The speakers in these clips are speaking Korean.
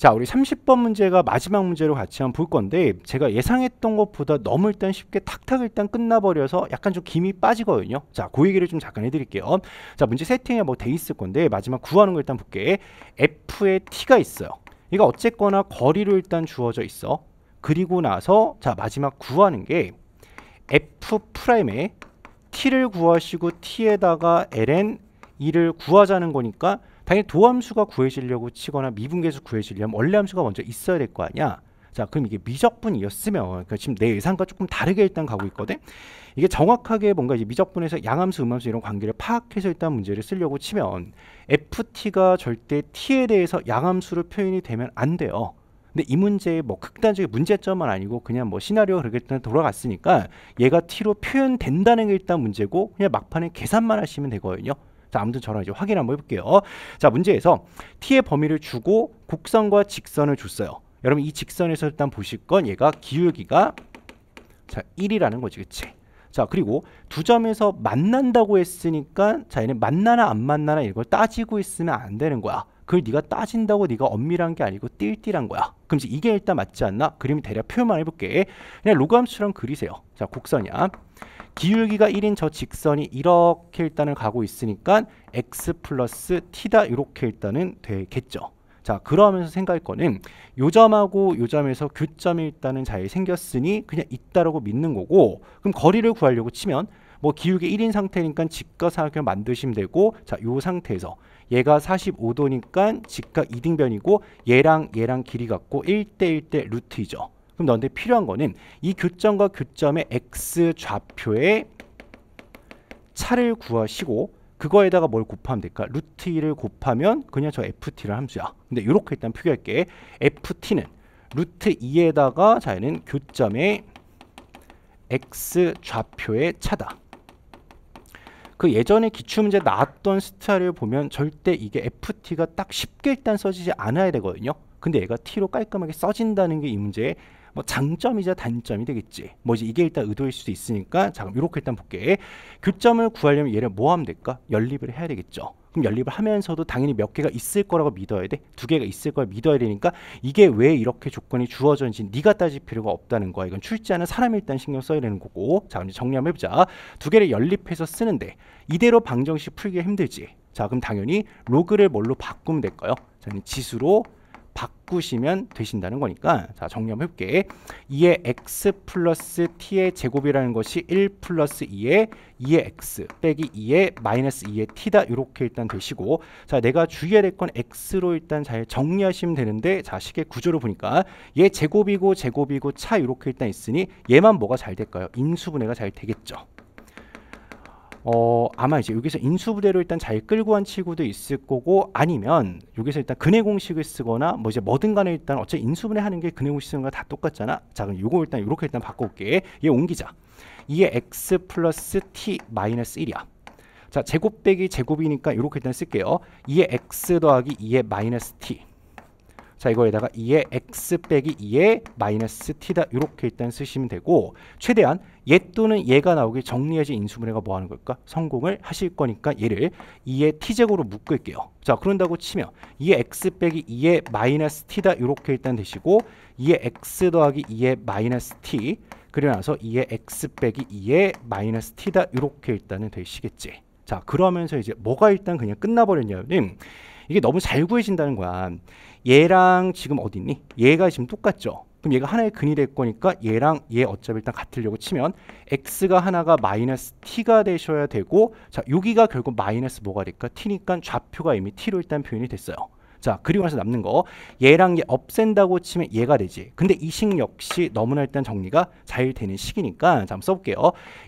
자, 우리 30번 문제가 마지막 문제로 같이 한번 볼 건데 제가 예상했던 것보다 너무 일단 쉽게 탁탁 일단 끝나버려서 약간 좀 김이 빠지거든요. 자, 그 얘기를 좀 잠깐 해드릴게요. 자, 문제 세팅에 뭐 돼 있을 건데 마지막 구하는 거 일단 볼게. F에 T가 있어요. 이거 어쨌거나 거리로 일단 주어져 있어. 그리고 나서 자 마지막 구하는 게 F 프라임에 T를 구하시고 T에다가 ln 2를 구하자는 거니까 당연히 도함수가 구해지려고 치거나 미분계수 구해지려면 원래 함수가 먼저 있어야 될 거 아니야. 자 그럼 이게 미적분이었으면 그러니까 지금 내 예상과 조금 다르게 일단 가고 있거든 이게 정확하게 뭔가 이제 미적분에서 양함수 음함수 이런 관계를 파악해서 일단 문제를 쓰려고 치면 ft가 절대 t에 대해서 양함수로 표현이 되면 안 돼요 근데 이 문제의 뭐 극단적인 문제점은 아니고 그냥 뭐시나리오 그렇게 일단 돌아갔으니까 얘가 t로 표현된다는 게 일단 문제고 그냥 막판에 계산만 하시면 되거든요 자, 아무튼 저랑 이제 확인 한번 해볼게요. 자, 문제에서 t의 범위를 주고 곡선과 직선을 줬어요. 여러분 이 직선에서 일단 보실 건 얘가 기울기가 자 1이라는 거지, 그치? 자 그리고 두 점에서 만난다고 했으니까 자 얘는 만나나 안 만나나 이걸 따지고 있으면 안 되는 거야. 그걸 네가 따진다고 네가 엄밀한 게 아니고 띨띨한 거야. 그럼 이제 이게 일단 맞지 않나? 그림이 대략 표현만 해볼게. 그냥 로그 함수럼 그리세요. 자, 곡선이야. 기울기가 1인 저 직선이 이렇게 일단은 가고 있으니까 x 플러스 t다 이렇게 일단은 되겠죠. 자 그러면서 생각할 거는 요점하고 요점에서 교점이 일단은 잘 생겼으니 그냥 있다라고 믿는 거고 그럼 거리를 구하려고 치면 뭐 기울기 1인 상태니까 직각사각형 만드시면 되고 자요 상태에서 얘가 45도니까 직각 이등변이고 얘랑 얘랑 길이 같고 1대1대 루트이죠. 그럼 너한테 필요한 거는 이 교점과 교점의 x 좌표에 차를 구하시고 그거에다가 뭘 곱하면 될까? 루트 2를 곱하면 그냥 저 f t 를 함수야. 근데 이렇게 일단 표기할게. ft는 루트 2에다가 자얘는 교점의 x 좌표의 차다. 그 예전에 기출문제 나왔던 스타일을 보면 절대 이게 FT가 딱 쉽게 일단 써지지 않아야 되거든요. 근데 얘가 T로 깔끔하게 써진다는 게 이 문제의 뭐 장점이자 단점이 되겠지. 뭐지 이게 일단 의도일 수도 있으니까 자 그럼 이렇게 일단 볼게. 교점을 구하려면 얘를 뭐 하면 될까? 연립을 해야 되겠죠. 그럼 연립을 하면서도 당연히 몇 개가 있을 거라고 믿어야 돼. 두 개가 있을 걸 믿어야 되니까 이게 왜 이렇게 조건이 주어졌는지 네가 따질 필요가 없다는 거야. 이건 출제하는 사람이 일단 신경 써야 되는 거고. 자, 이제 정리 한번 해보자. 두 개를 연립해서 쓰는데 이대로 방정식 풀기 힘들지. 자, 그럼 당연히 로그를 뭘로 바꾸면 될까요? 자, 지수로 바꾸시면 되신다는 거니까 자정리 한번 해볼게 2의 x 플러스 t의 제곱이라는 것이 1 플러스 2의 2의 x 빼기 2의 마이너스 2의 t다 이렇게 일단 되시고 자 내가 주의해야 될 건 x로 일단 잘 정리하시면 되는데 자 식의 구조를 보니까 얘 제곱이고 제곱이고 차 이렇게 일단 있으니 얘만 뭐가 잘 될까요? 인수분해가 잘 되겠죠 어, 아마 이제 여기서 인수부대로 일단 잘 끌고 간 친구도 있을 거고 아니면 여기서 일단 근해 공식을 쓰거나 뭐 이제 뭐든 간에 일단 어차피 인수분해 하는 게 근해 공식 쓰는 거다 똑같잖아. 자 그럼 요거 일단 요렇게 일단 바꿔올게. 얘 옮기자. 이게 x 플러스 t 마이너스 1이야. 자 제곱 빼기 제곱이니까 요렇게 일단 쓸게요. 이에 x 더하기 2의 마이너스 t 자 이거에다가 2에 x 빼기 2에 마이너스 t다 이렇게 일단 쓰시면 되고 최대한 얘 또는 얘가 나오길 정리해진 인수분해가 뭐하는 걸까? 성공을 하실 거니까 얘를 2의 t제곱으로 묶을게요. 자 그런다고 치면 2의 x 빼기 2의 마이너스 t다 이렇게 일단 되시고 2의 x 더하기 2의 마이너스 t 그리고 나서 2의 x 빼기 2의 마이너스 t다 이렇게 일단은 되시겠지. 자 그러면서 이제 뭐가 일단 그냥 끝나버렸냐면 이게 너무 잘 구해진다는 거야. 얘랑 지금 어디 있니? 얘가 지금 똑같죠. 그럼 얘가 하나의 근이 될 거니까 얘랑 얘 어차피 일단 같으려고 치면 x가 하나가 마이너스 t가 되셔야 되고 자 여기가 결국 마이너스 뭐가 될까 t니까 좌표가 이미 t로 일단 표현이 됐어요. 자 그리고 나서 남는 거 얘랑 얘 없앤다고 치면 얘가 되지 근데 이 식 역시 너무나 일단 정리가 잘 되는 식이니까 자 한번 써볼게요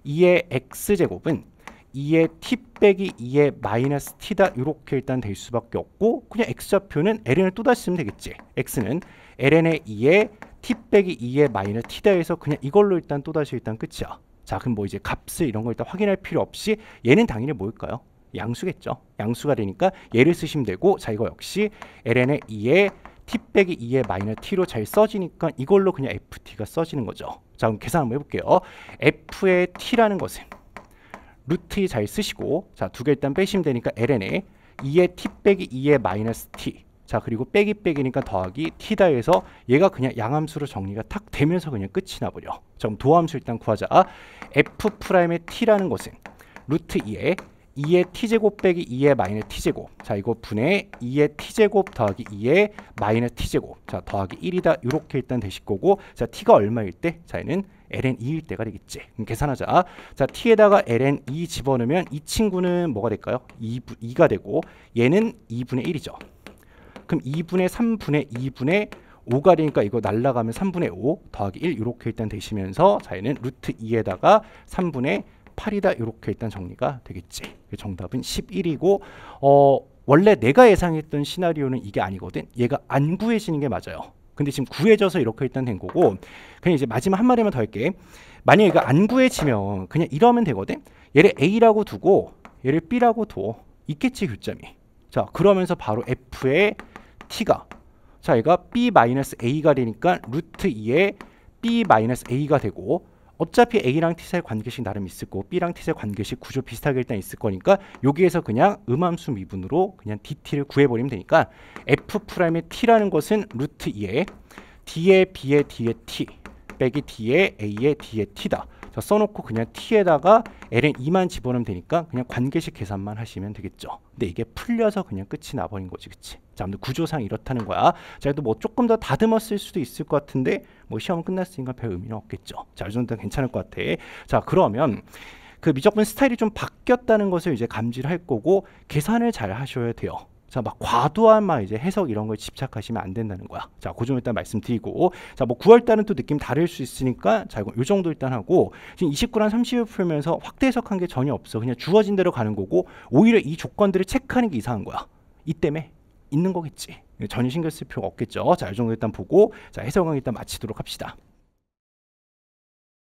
2의 x제곱은 2의 t 빼기 2의 마이너스 t다 이렇게 일단 될 수밖에 없고 그냥 x좌표는 ln을 또 다시 쓰면 되겠지 x는 ln의 2의 t 빼기 2의 마이너스 t다 해서 그냥 이걸로 일단 또 다시 일단 끝이야 자 그럼 뭐 이제 값을 이런 걸 일단 확인할 필요 없이 얘는 당연히 뭘까요? 양수겠죠 양수가 되니까 얘를 쓰시면 되고 자 이거 역시 ln의 2의 t 빼기 2의 마이너스 t로 잘 써지니까 이걸로 그냥 ft가 써지는 거죠 자 그럼 계산 한번 해볼게요 f의 t라는 것은 루트 잘 쓰시고 자 두 개 일단 빼시면 되니까 ln에 2의 t 빼기 2의 마이너스 t 자 그리고 빼기 빼기니까 더하기 t다 해서 얘가 그냥 양함수로 정리가 탁 되면서 그냥 끝이 나버려 자 그럼 도함수 일단 구하자 f 프라임의 t라는 것은 루트 2의 2의 t제곱 빼기 2의 마이너스 t제곱 자 이거 분의 2의 t제곱 더하기 2의 마이너스 t제곱 자 더하기 1이다 이렇게 일단 되실 거고 자 t가 얼마일 때? 자 얘는 ln 2일 때가 되겠지 그럼 계산하자 자 t에다가 ln 2 집어넣으면 이 친구는 뭐가 될까요? 2, 2가 되고 얘는 2분의 1이죠 그럼 2분의 3분의 2분의 5가 되니까 이거 날라가면 3분의 5 더하기 1 이렇게 일단 되시면서 자 얘는 루트 2에다가 3분의 8이다 이렇게 일단 정리가 되겠지 그 정답은 11이고 어 원래 내가 예상했던 시나리오는 이게 아니거든 얘가 안 구해지는 게 맞아요 근데 지금 구해져서 이렇게 일단 된 거고 그냥 이제 마지막 한 마리만 더 할게 만약에 이거 안 구해지면 그냥 이러면 되거든 얘를 A라고 두고 얘를 B라고 둬 있겠지 교점이 자 그러면서 바로 F의 T가 자 얘가 B-A가 되니까 루트 2의 B-A가 되고 어차피 A랑 T사의 관계식 나름 있을 거고 B랑 T사의 관계식 구조 비슷하게 일단 있을 거니까 여기에서 그냥 음함수 미분으로 그냥 DT를 구해버리면 되니까 F'의 T라는 것은 루트 2에 d 에 b 에 d 에 T 빼기 d 에 a 에 d 에 T다. 써놓고 그냥 t에다가 ln 2만 집어넣으면 되니까 그냥 관계식 계산만 하시면 되겠죠. 근데 이게 풀려서 그냥 끝이 나버린 거지, 그치? 자, 아무튼 구조상 이렇다는 거야. 자, 그래도 뭐 조금 더다듬었을 수도 있을 것 같은데 뭐 시험 끝났으니까 별 의미는 없겠죠. 자, 이 정도는 괜찮을 것 같아. 자, 그러면 그 미적분 스타일이 좀 바뀌었다는 것을 이제 감지를 할 거고 계산을 잘 하셔야 돼요. 자, 막 과도한 막 이제 해석 이런 거에 집착하시면 안 된다는 거야. 자, 고점 그 일단 말씀드리고. 자, 뭐 9월 달은 또 느낌 다를 수 있으니까 자, 이거요 정도 일단 하고 지금 29랑 30을 풀면서 확대 해석한 게 전혀 없어. 그냥 주어진 대로 가는 거고 오히려 이 조건들을 체크하는 게 이상한 거야. 이 때문에 있는 거겠지. 전혀 신경 쓸 필요가 없겠죠. 자, 요 정도 일단 보고 자, 해석은 일단 마치도록 합시다.